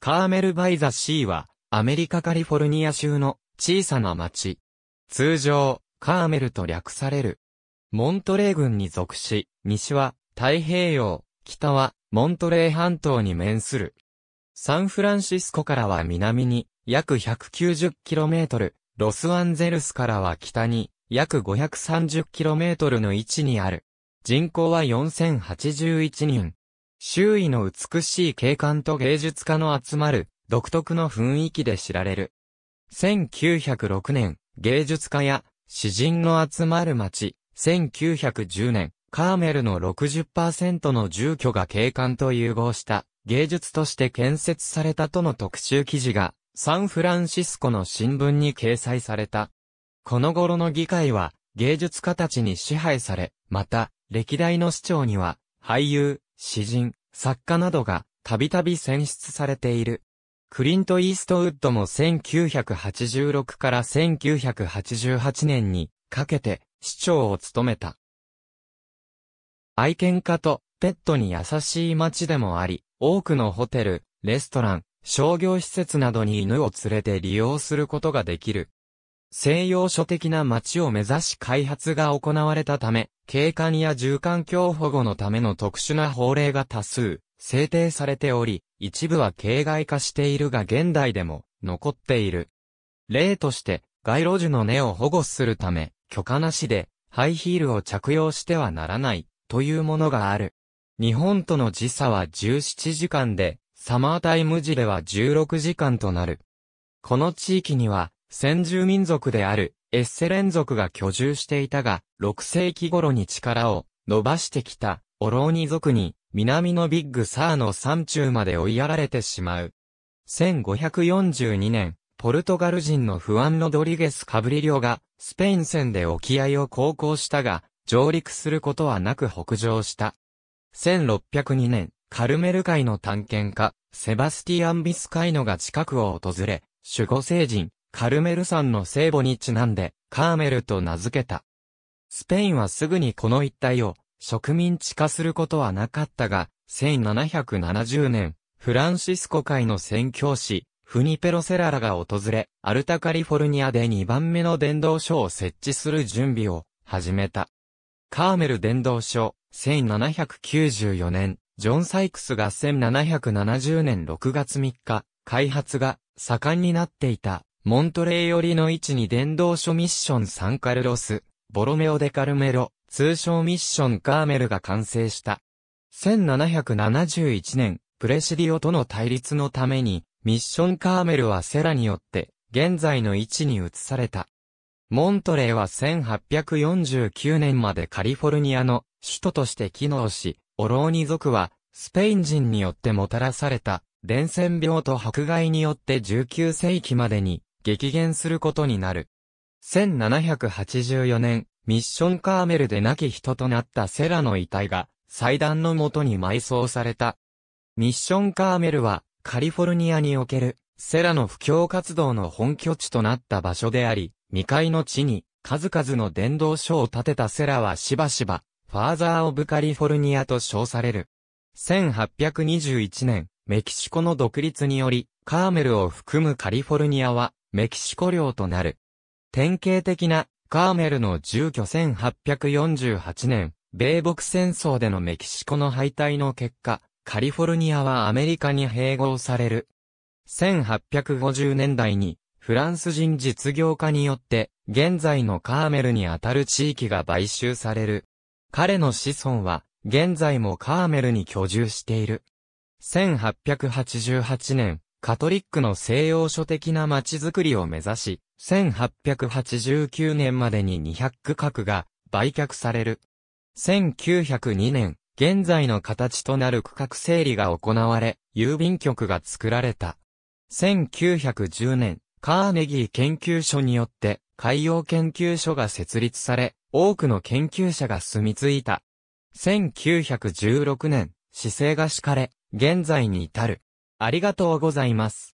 カーメルバイザシーは、アメリカカリフォルニア州の小さな町。通常、カーメルと略される。モントレー郡に属し、西は太平洋、北はモントレー半島に面する。サンフランシスコからは南に約 190km、ロスアンゼルスからは北に約 530km の位置にある。人口は4081人。周囲の美しい景観と芸術家の集まる独特の雰囲気で知られる。1906年、芸術家や詩人の集まる街、1910年、カーメルの60%の住居が景観と融合した芸術として建設されたとの特集記事がサンフランシスコの新聞に掲載された。この頃の議会は芸術家たちに支配され、また歴代の市長には俳優、詩人、作家などがたびたび選出されている。クリント・イーストウッドも1986から1988年にかけて市長を務めた。愛犬家とペットに優しい街でもあり、多くのホテル、レストラン、商業施設などに犬を連れて利用することができる。西洋書的な街を目指し開発が行われたため、警官や住環境保護のための特殊な法令が多数、制定されており、一部は形骸化しているが現代でも残っている。例として、街路樹の根を保護するため、許可なしで、ハイヒールを着用してはならない、というものがある。日本との時差は17時間で、サマータイム時では16時間となる。この地域には、先住民族である、エッセ連族が居住していたが、6世紀頃に力を伸ばしてきたオローニ族に南のビッグサーの山中まで追いやられてしまう。1542年、ポルトガル人のフアン・ロドリゲス・カブリリョが、スペイン戦で沖合を航行したが、上陸することはなく北上した。1602年、カルメル海の探検家、セバスティアン・ビスカイノが近くを訪れ、守護聖人、カルメル山の聖母にちなんで、カーメルと名付けた。スペインはすぐにこの一帯を植民地化することはなかったが、1770年、フランシスコ会の宣教師、フニペロセララが訪れ、アルタカリフォルニアで2番目の伝道所を設置する準備を始めた。カーメル伝道所、1794年、ジョン・サイクスが1770年6月3日、開発が盛んになっていたモントレー寄りの位置に伝道書ミッションサンカルロス、ボロメオデカルメロ、通称ミッションカーメルが完成した。1771年、プレシディオとの対立のために、ミッションカーメルはセラによって、現在の位置に移された。モントレーは1849年までカリフォルニアの首都として機能し、オローニ族は、スペイン人によってもたらされた、伝染病と迫害によって19世紀までに、激減することになる。1784年、ミッションカーメルで亡き人となったセラの遺体が祭壇のもとに埋葬された。ミッションカーメルはカリフォルニアにおけるセラの布教活動の本拠地となった場所であり、未開の地に数々の伝道書を建てたセラはしばしば、ファーザー・オブ・カリフォルニアと称される。1821年、メキシコの独立により、カーメルを含むカリフォルニアは、メキシコ領となる。典型的なカーメルの住居1848年、米北戦争でのメキシコの敗退の結果、カリフォルニアはアメリカに併合される。1850年代にフランス人実業家によって現在のカーメルにあたる地域が買収される。彼の子孫は現在もカーメルに居住している。1888年、カトリックの西洋書的な街づくりを目指し、1889年までに200区画が売却される。1902年、現在の形となる区画整理が行われ、郵便局が作られた。1910年、カーネギー研究所によって海洋研究所が設立され、多くの研究者が住み着いた。1916年、姿勢が敷かれ、現在に至る。ありがとうございます。